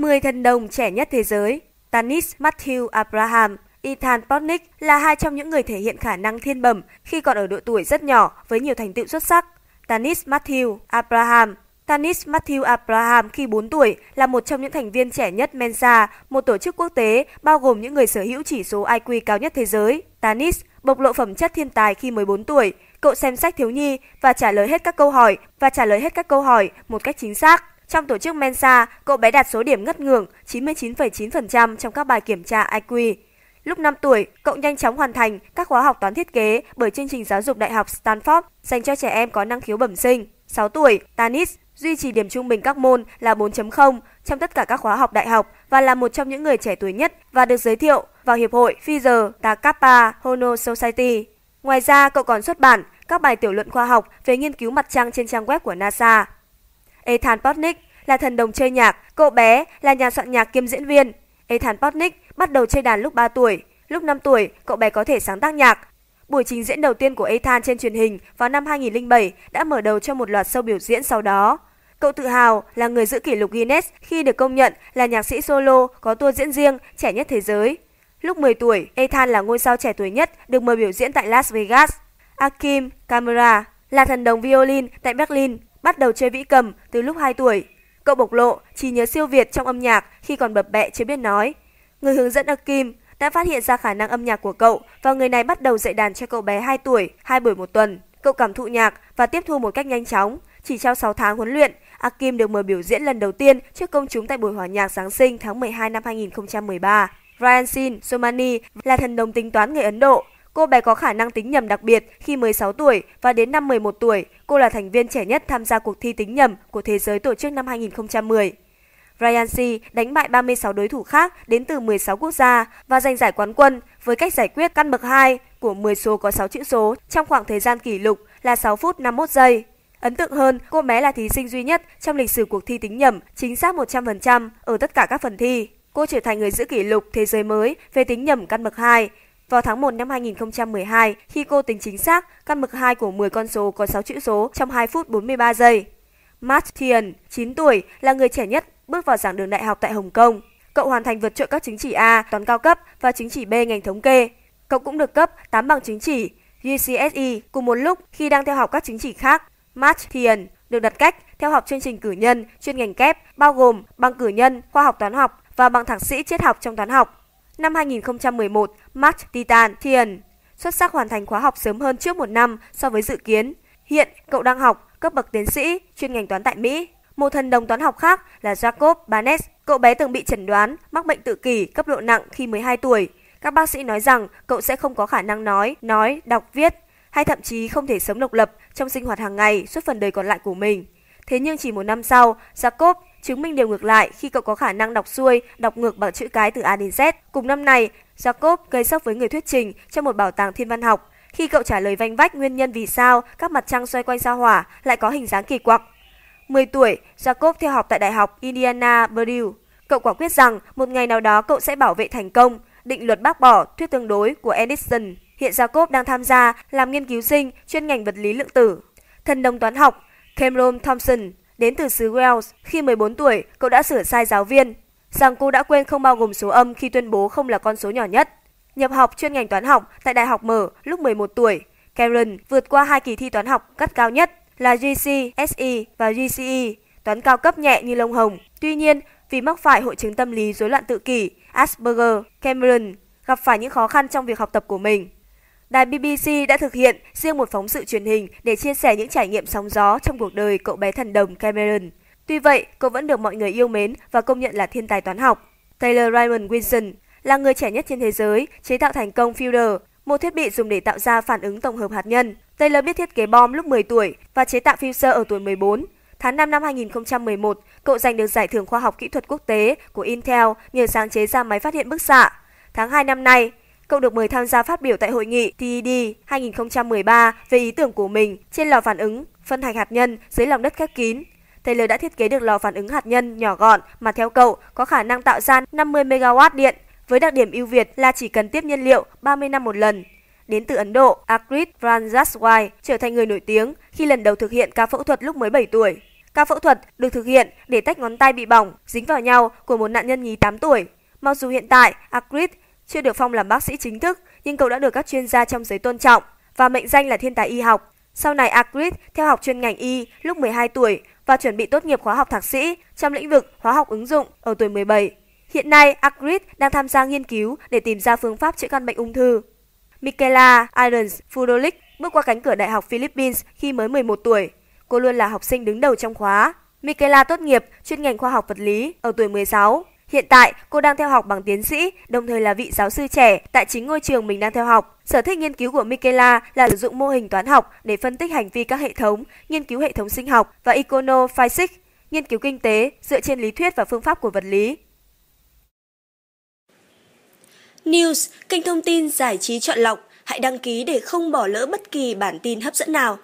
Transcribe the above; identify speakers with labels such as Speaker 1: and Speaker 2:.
Speaker 1: 10 thần đồng trẻ nhất thế giới. Tanis Matthew Abraham, Ethan Potnick là hai trong những người thể hiện khả năng thiên bẩm khi còn ở độ tuổi rất nhỏ với nhiều thành tựu xuất sắc. Tanis Matthew Abraham Tanis Matthew Abraham khi 4 tuổi là một trong những thành viên trẻ nhất Mensa, một tổ chức quốc tế bao gồm những người sở hữu chỉ số IQ cao nhất thế giới. Tanis bộc lộ phẩm chất thiên tài khi 14 tuổi, cậu xem sách thiếu nhi và trả lời hết các câu hỏi và trả lời hết các câu hỏi một cách chính xác. Trong tổ chức Mensa, cậu bé đạt số điểm ngất ngưỡng 99,9% trong các bài kiểm tra IQ. Lúc 5 tuổi, cậu nhanh chóng hoàn thành các khóa học toán thiết kế bởi chương trình giáo dục đại học Stanford dành cho trẻ em có năng khiếu bẩm sinh. 6 tuổi, Tanis duy trì điểm trung bình các môn là 4.0 trong tất cả các khóa học đại học và là một trong những người trẻ tuổi nhất và được giới thiệu vào Hiệp hội Pfizer Ta Kappa Hono Society. Ngoài ra, cậu còn xuất bản các bài tiểu luận khoa học về nghiên cứu mặt trăng trên trang web của NASA. Ethan Potnick là thần đồng chơi nhạc, cậu bé là nhà soạn nhạc kiêm diễn viên. Ethan Potnick bắt đầu chơi đàn lúc 3 tuổi, lúc 5 tuổi cậu bé có thể sáng tác nhạc. Buổi trình diễn đầu tiên của Ethan trên truyền hình vào năm 2007 đã mở đầu cho một loạt show biểu diễn sau đó. Cậu tự hào là người giữ kỷ lục Guinness khi được công nhận là nhạc sĩ solo có tour diễn riêng trẻ nhất thế giới. Lúc 10 tuổi, Ethan là ngôi sao trẻ tuổi nhất được mời biểu diễn tại Las Vegas. Akim Camara là thần đồng violin tại Berlin Bắt đầu chơi vĩ cầm từ lúc 2 tuổi, cậu bộc lộ chỉ nhớ siêu việt trong âm nhạc khi còn bập bẹ chưa biết nói. Người hướng dẫn Akim đã phát hiện ra khả năng âm nhạc của cậu và người này bắt đầu dạy đàn cho cậu bé 2 tuổi, hai buổi một tuần. Cậu cảm thụ nhạc và tiếp thu một cách nhanh chóng. Chỉ sau 6 tháng huấn luyện, Akim được mời biểu diễn lần đầu tiên trước công chúng tại buổi hòa nhạc Giáng sinh tháng 12 năm 2013. Ryan Sin Somani là thần đồng tính toán người Ấn Độ, Cô bé có khả năng tính nhầm đặc biệt khi 16 tuổi và đến năm 11 tuổi, cô là thành viên trẻ nhất tham gia cuộc thi tính nhầm của thế giới tổ chức năm 2010. Ryan C đánh bại 36 đối thủ khác đến từ 16 quốc gia và giành giải quán quân với cách giải quyết căn bậc 2 của 10 số có 6 chữ số trong khoảng thời gian kỷ lục là 6 phút 51 giây. Ấn tượng hơn, cô bé là thí sinh duy nhất trong lịch sử cuộc thi tính nhầm chính xác 100% ở tất cả các phần thi. Cô trở thành người giữ kỷ lục thế giới mới về tính nhầm căn bậc 2 vào tháng 1 năm 2012, khi cô tính chính xác, căn mực 2 của 10 con số có 6 chữ số trong 2 phút 43 giây. Matt Thiền, 9 tuổi, là người trẻ nhất bước vào giảng đường đại học tại Hồng Kông. Cậu hoàn thành vượt trội các chứng chỉ A, toán cao cấp và chứng chỉ B ngành thống kê. Cậu cũng được cấp 8 bằng chứng chỉ GCSE cùng một lúc khi đang theo học các chứng chỉ khác. Matt Thiền được đặt cách theo học chương trình cử nhân chuyên ngành kép bao gồm bằng cử nhân khoa học toán học và bằng thạc sĩ triết học trong toán học. Năm 2011, Matt Titan Thiền xuất sắc hoàn thành khóa học sớm hơn trước một năm so với dự kiến. Hiện, cậu đang học cấp bậc tiến sĩ chuyên ngành toán tại Mỹ. Một thần đồng toán học khác là Jacob Barnes. Cậu bé từng bị chẩn đoán mắc bệnh tự kỷ cấp độ nặng khi 12 tuổi. Các bác sĩ nói rằng cậu sẽ không có khả năng nói, nói, đọc, viết hay thậm chí không thể sống độc lập trong sinh hoạt hàng ngày suốt phần đời còn lại của mình. Thế nhưng chỉ một năm sau, Jacob chứng minh điều ngược lại khi cậu có khả năng đọc xuôi, đọc ngược bằng chữ cái từ A đến Z. Cùng năm này, Jacob gây sốc với người thuyết trình trong một bảo tàng thiên văn học khi cậu trả lời vanh vách nguyên nhân vì sao các mặt trăng xoay quanh sao hỏa lại có hình dáng kỳ quặc. 10 tuổi, Jacob theo học tại Đại học Indiana Purdue. Cậu quả quyết rằng một ngày nào đó cậu sẽ bảo vệ thành công định luật bác bỏ thuyết tương đối của Edison. Hiện Jacob đang tham gia làm nghiên cứu sinh chuyên ngành vật lý lượng tử. Thần đồng toán học Cameron Thompson Đến từ xứ Wales, khi 14 tuổi, cậu đã sửa sai giáo viên, rằng cô đã quên không bao gồm số âm khi tuyên bố không là con số nhỏ nhất. Nhập học chuyên ngành toán học tại Đại học Mở lúc 11 tuổi, Karen vượt qua hai kỳ thi toán học cắt cao nhất là GCSE và GCE, toán cao cấp nhẹ như lông hồng. Tuy nhiên, vì mắc phải hội chứng tâm lý rối loạn tự kỷ, Asperger, Cameron gặp phải những khó khăn trong việc học tập của mình. Đài BBC đã thực hiện riêng một phóng sự truyền hình để chia sẻ những trải nghiệm sóng gió trong cuộc đời cậu bé thần đồng Cameron. Tuy vậy, cậu vẫn được mọi người yêu mến và công nhận là thiên tài toán học. Taylor Raymond Wilson là người trẻ nhất trên thế giới chế tạo thành công Fielder, một thiết bị dùng để tạo ra phản ứng tổng hợp hạt nhân. Taylor biết thiết kế bom lúc 10 tuổi và chế tạo Fuser ở tuổi 14. Tháng 5 năm 2011, cậu giành được giải thưởng khoa học kỹ thuật quốc tế của Intel nhờ sáng chế ra máy phát hiện bức xạ. Tháng 2 năm nay, Cậu được mời tham gia phát biểu tại hội nghị TED 2013 về ý tưởng của mình trên lò phản ứng, phân hạch hạt nhân dưới lòng đất khép kín. Taylor đã thiết kế được lò phản ứng hạt nhân nhỏ gọn mà theo cậu có khả năng tạo ra 50 MW điện với đặc điểm ưu việt là chỉ cần tiếp nhiên liệu 30 năm một lần. Đến từ Ấn Độ, Akrit Ranjaswai trở thành người nổi tiếng khi lần đầu thực hiện ca phẫu thuật lúc mới 7 tuổi. Ca phẫu thuật được thực hiện để tách ngón tay bị bỏng dính vào nhau của một nạn nhân nhí 8 tuổi. Mặc dù hiện tại Akrit chưa được phong làm bác sĩ chính thức, nhưng cậu đã được các chuyên gia trong giới tôn trọng và mệnh danh là thiên tài y học. Sau này Agrid theo học chuyên ngành y lúc 12 tuổi và chuẩn bị tốt nghiệp khóa học thạc sĩ trong lĩnh vực hóa học ứng dụng ở tuổi 17. Hiện nay, Agrid đang tham gia nghiên cứu để tìm ra phương pháp chữa căn bệnh ung thư. Michaela Irons Fudolic bước qua cánh cửa Đại học Philippines khi mới 11 tuổi. Cô luôn là học sinh đứng đầu trong khóa. Michaela tốt nghiệp chuyên ngành khoa học vật lý ở tuổi 16 Hiện tại, cô đang theo học bằng tiến sĩ, đồng thời là vị giáo sư trẻ tại chính ngôi trường mình đang theo học. Sở thích nghiên cứu của Michaela là sử dụng mô hình toán học để phân tích hành vi các hệ thống, nghiên cứu hệ thống sinh học và econophysics nghiên cứu kinh tế dựa trên lý thuyết và phương pháp của vật lý. News, kênh thông tin giải trí chọn lọc. Hãy đăng ký để không bỏ lỡ bất kỳ bản tin hấp dẫn nào.